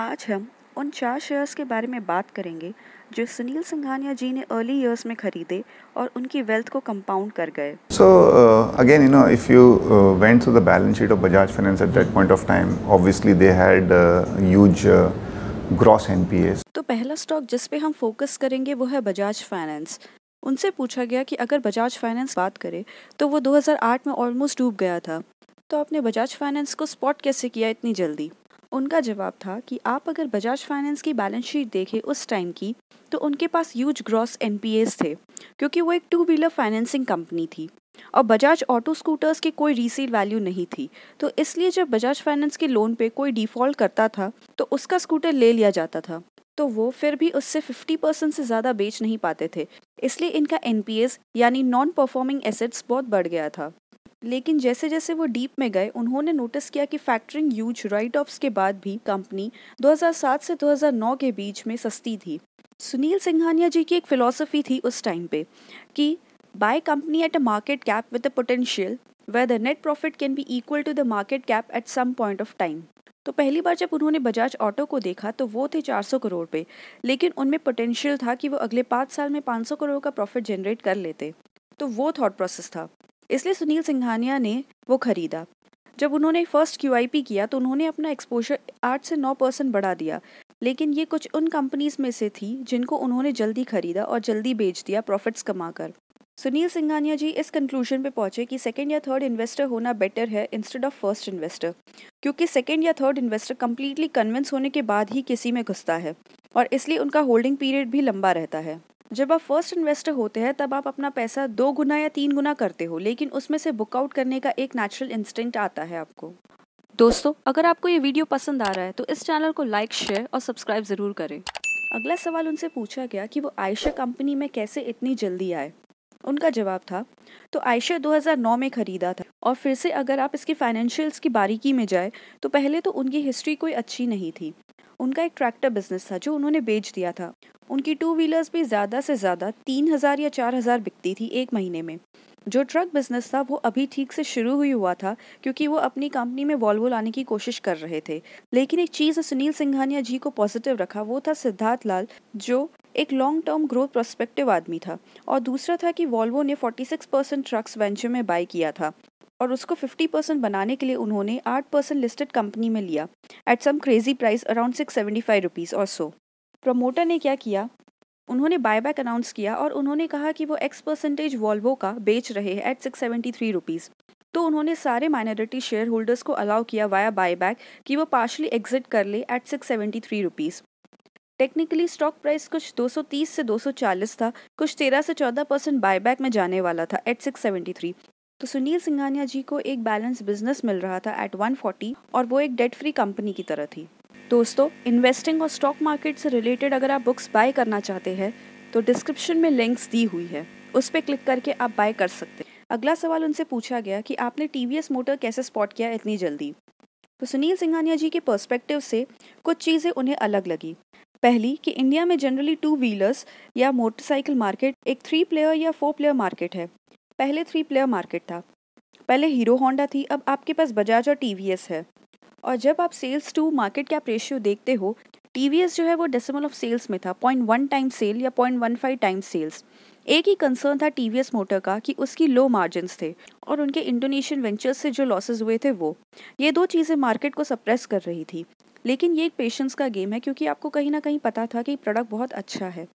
आज हम उन चार शेयर्स के बारे में बात करेंगे जो सुनील सिंघानिया जी ने अर्ली ईयर्स में खरीदे और उनकी वेल्थ को कंपाउंड कर गए so again you know if you went to the balance sheet of Bajaj Finance at that point of time obviously they had huge gross NPAs तो पहला स्टॉक जिस पे हम फोकस करेंगे वो है बजाज फाइनेंस उनसे पूछा गया कि अगर बजाज फाइनेंस बात करें तो वो 2008 में ऑलमोस्ट डूब गया था तो आपने बजाज फाइनेंस को स्पॉट कैसे किया इतनी जल्दी उनका जवाब था कि आप अगर बजाज फाइनेंस की बैलेंस शीट देखें उस टाइम की तो उनके पास यूज ग्रॉस एन थे क्योंकि वो एक टू व्हीलर फाइनेंसिंग कंपनी थी और बजाज ऑटो स्कूटर्स की कोई रीसेल वैल्यू नहीं थी तो इसलिए जब बजाज फाइनेंस के लोन पे कोई डिफ़ॉल्ट करता था तो उसका स्कूटर ले लिया जाता था तो वो फिर भी उससे 50 परसेंट से ज़्यादा बेच नहीं पाते थे इसलिए इनका एन यानी नॉन परफॉर्मिंग एसेट्स बहुत बढ़ गया था लेकिन जैसे जैसे वो डीप में गए उन्होंने नोटिस किया कि फैक्टरिंग यूज राइट ऑफ्स के बाद भी कंपनी 2007 से 2009 के बीच में सस्ती थी सुनील सिंघानिया जी की एक फिलॉसफी थी उस टाइम पे कि buy company at a market cap with a potential way the net profit can be equal to the market cap at some point of time तो पहली बार जब उन्होंने बजाज ऑटो को देखा तो वो थे 400 करोड़ पे लेकिन उनमें पोटेंशियल था कि वो अगले पाँच साल में 500 करोड़ का प्रॉफिट जनरेट कर लेते तो वो थॉट प्रोसेस था इसलिए सुनील सिंघानिया ने वो खरीदा जब उन्होंने फर्स्ट क्यू किया तो उन्होंने अपना एक्सपोजर आठ से नौ परसेंट बढ़ा दिया लेकिन ये कुछ उन कंपनीज में से थी जिनको उन्होंने जल्दी खरीदा और जल्दी बेच दिया प्रॉफिट्स कमाकर सुनील सिंघानिया जी इस कंक्लूजन पे पहुंचे कि सेकेंड या थर्ड इन्वेस्टर होना बेटर है इंस्टेड ऑफ फर्स्ट इन्वेस्टर क्योंकि सेकेंड या थर्ड इन्वेस्टर कम्प्लीटली कन्विंस होने के बाद ही किसी में घुसता है और इसलिए उनका होल्डिंग पीरियड भी लंबा रहता है जब आप फर्स्ट इन्वेस्टर होते हैं तब आप अपना पैसा दो गुना या तीन गुना करते हो लेकिन उसमें से बुकआउट करने का एक नेचुरल इंस्टिंक्ट आता है आपको दोस्तों अगर आपको ये वीडियो पसंद आ रहा है तो इस चैनल को लाइक शेयर और सब्सक्राइब ज़रूर करें अगला सवाल उनसे पूछा गया कि वो आयशा कंपनी में कैसे इतनी जल्दी आए उनका जवाब था तो आयशा 2009 में ख़रीदा था और फिर से अगर आप इसके फाइनेंशियल्स की बारीकी में जाए तो पहले तो उनकी हिस्ट्री कोई अच्छी नहीं थी उनका एक ट्रैक्टर बिजनेस था जो उन्होंने बेच दिया था उनकी टू व्हीलर्स भी ज़्यादा से ज़्यादा तीन हज़ार या चार हज़ार बिकती थी एक महीने में जो ट्रक बिजनेस था वो अभी ठीक से शुरू हुई हुआ था क्योंकि वो अपनी कंपनी में वॉल्वो लाने की कोशिश कर रहे थे लेकिन एक चीज़ सुनील सिंघानिया जी को पॉजिटिव रखा वो था सिद्धार्थ लाल जो एक लॉन्ग टर्म ग्रोथ प्रोस्पेक्टिव आदमी था और दूसरा था कि वॉल्वो ने 46 परसेंट ट्रक्स वेंचर में बाय किया था और उसको 50 परसेंट बनाने के लिए उन्होंने 8 परसेंट लिस्टेड कंपनी में लिया at some crazy price around six seventy five rupees और सो प्रमोटर ने क्या किया उन्होंने बायबैक अनाउंस किया और उन्होंने कहा कि वो एक्स परसेंटेज वॉल्वो का बेच रहे हैं at six seventy three rupees तो उन्होंने सारे माइनॉरिटी शेयर होल्डर्स को अलाउ किया वाया बायबैक कि वो पार्शली एग्जिट कर ले at six seventy three rupees technically stock price कुछ 230 से 240 था कुछ 13 से 14 परसेंट बायबैक में जाने वाला था एट सिक्स सेवेंटी थ्री तो सुनील सिंघानिया जी को एक बैलेंस बिजनेस मिल रहा था एट 140 और वो एक डेट फ्री कंपनी की तरह थी दोस्तों इन्वेस्टिंग और स्टॉक मार्केट से रिलेटेड अगर आप बुक्स बाय करना चाहते हैं तो डिस्क्रिप्शन में लिंक्स दी हुई है उस पर क्लिक करके आप बाय कर सकते हैं अगला सवाल उनसे पूछा गया कि आपने टी मोटर कैसे स्पॉट किया इतनी जल्दी तो सुनील सिंघानिया जी के पर्सपेक्टिव से कुछ चीज़ें उन्हें अलग लगी पहली कि इंडिया में जनरली टू व्हीलर्स या मोटरसाइकिल मार्केट एक थ्री प्लेयर या फोर प्लेयर मार्केट है पहले थ्री प्लेयर मार्केट था पहले हीरो होंडा थी अब आपके पास बजाज और टी है और जब आप sales to market cap ratio देखते हो टी जो है वो डेसिमल ऑफ सेल्स में था पॉइंट वन टाइम सेल या point one five time sales एक ही कंसर्न था टी मोटर का कि उसकी लो मार्जिनस थे और उनके इंडोनेशियन वेंचर्स से जो लॉसेज हुए थे वो ये दो चीज़ें मार्केट को सप्रेस कर रही थी लेकिन ये एक पेशेंस का गेम है क्योंकि आपको कहीं ना कहीं पता था कि प्रोडक्ट बहुत अच्छा है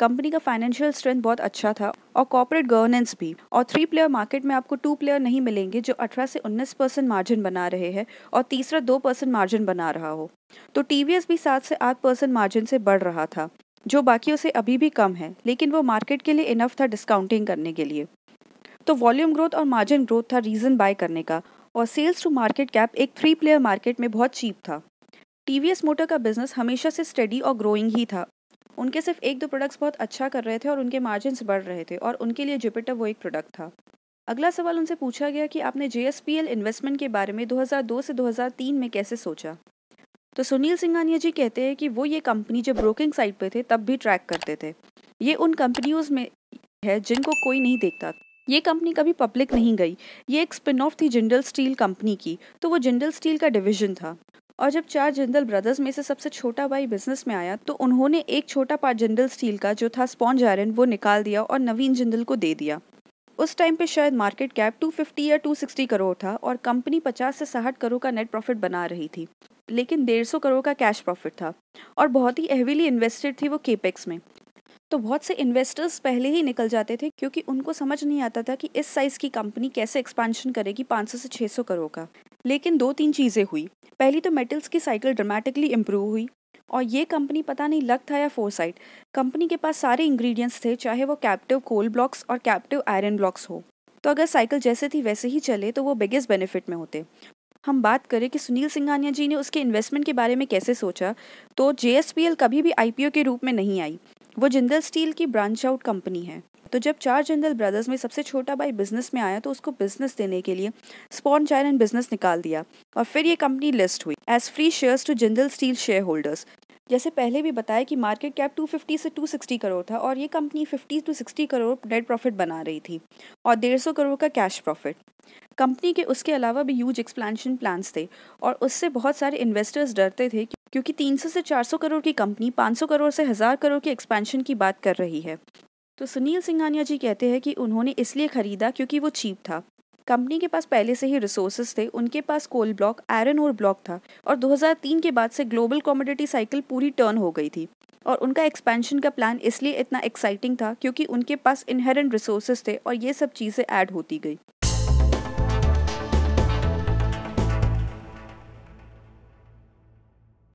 कंपनी का फाइनेंशियल स्ट्रेंथ बहुत अच्छा था और कॉर्पोरेट गवर्नेंस भी और थ्री प्लेयर मार्केट में आपको टू प्लेयर नहीं मिलेंगे जो 18 से 19 परसेंट मार्जिन बना रहे हैं और तीसरा दो परसेंट मार्जिन बना रहा हो तो टी भी सात से आठ परसेंट मार्जिन से बढ़ रहा था जो बाकियों से अभी भी कम है लेकिन वो मार्केट के लिए इनफ था डिस्काउंटिंग करने के लिए तो वॉल्यूम ग्रोथ और मार्जिन ग्रोथ था रीज़न बाय करने का और सेल्स टू मार्केट कैप एक थ्री प्लेयर मार्केट में बहुत चीप था टी मोटर का बिजनेस हमेशा से स्टडी और ग्रोइंग ही था उनके सिर्फ एक दो प्रोडक्ट्स बहुत अच्छा कर रहे थे और उनके मार्जिन बढ़ रहे थे और उनके लिए जुपिटर वो एक प्रोडक्ट था अगला सवाल उनसे पूछा गया कि आपने जे इन्वेस्टमेंट के बारे में 2002 से 2003 में कैसे सोचा तो सुनील सिंगानिया जी कहते हैं कि वो ये कंपनी जब ब्रोकिंग साइट पे थे तब भी ट्रैक करते थे ये उन कंपनियों में है जिनको कोई नहीं देखता ये कंपनी कभी पब्लिक नहीं गई ये एक स्पिन ऑफ थी जिंडल स्टील कंपनी की तो वो जिंडल स्टील का डिवीजन था और जब चार जिंदल ब्रदर्स में से सबसे छोटा भाई बिजनेस में आया तो उन्होंने एक छोटा पार्ट जिंदल स्टील का जो था स्पॉन्ज आयरन वो निकाल दिया और नवीन जिंदल को दे दिया उस टाइम पे शायद मार्केट कैप 250 या 260 करोड़ था और कंपनी 50 से साठ करोड़ का नेट प्रॉफिट बना रही थी लेकिन 150 करोड़ का कैश प्रॉफिट था और बहुत ही हेवीली इन्वेस्टेड थी वो केपेक्स में तो बहुत से इन्वेस्टर्स पहले ही निकल जाते थे क्योंकि उनको समझ नहीं आता था कि इस साइज़ की कंपनी कैसे एक्सपेंशन करेगी 500 से 600 करोड़ का लेकिन दो तीन चीज़ें हुई पहली तो मेटल्स की साइकिल ड्रामेटिकली इम्प्रूव हुई और ये कंपनी पता नहीं लग था या फोरसाइट कंपनी के पास सारे इंग्रेडिएंट्स थे चाहे वो कैप्टिव कोल ब्लॉक्स और कैप्टिव आयरन ब्लॉक्स हो तो अगर साइकिल जैसे थी वैसे ही चले तो वो बिगेस्ट बेनिफिट में होते हम बात करें कि सुनील सिंघानिया जी ने उसके इन्वेस्टमेंट के बारे में कैसे सोचा तो जे कभी भी आई के रूप में नहीं आई वो जिंदल स्टील की ब्रांच आउट कंपनी है तो जब चार जिंदल ब्रदर्स में सबसे छोटा भाई बिजनेस में आया तो उसको बिजनेस देने के लिए स्पॉन चाइन एंड बिजनेस निकाल दिया और फिर ये कंपनी लिस्ट हुई as free shares to Jindal Steel share holders जैसे पहले भी बताया कि मार्केट कैप 250 से 260 करोड़ था और ये company 50 to 60 crore net profit बना रही थी और 150 करोड़ का कैश प्रॉफिट कंपनी के उसके अलावा भी ह्यूज एक्सप्लानशन प्लान्स थे और उससे बहुत सारे इन्वेस्टर्स डरते थे कि क्योंकि 300 से 400 करोड़ की कंपनी 500 करोड़ से हज़ार करोड़ की एक्सपेंशन की बात कर रही है तो सुनील सिंघानिया जी कहते हैं कि उन्होंने इसलिए ख़रीदा क्योंकि वो चीप था कंपनी के पास पहले से ही रिसोर्सेज थे उनके पास coal block iron ore block था और 2003 के बाद से ग्लोबल कॉमोडिटी साइकिल पूरी टर्न हो गई थी और उनका एक्सपेंशन का प्लान इसलिए इतना एक्साइटिंग था क्योंकि उनके पास इनहेरेंट रिसोर्सेज थे और ये सब चीज़ें ऐड होती गई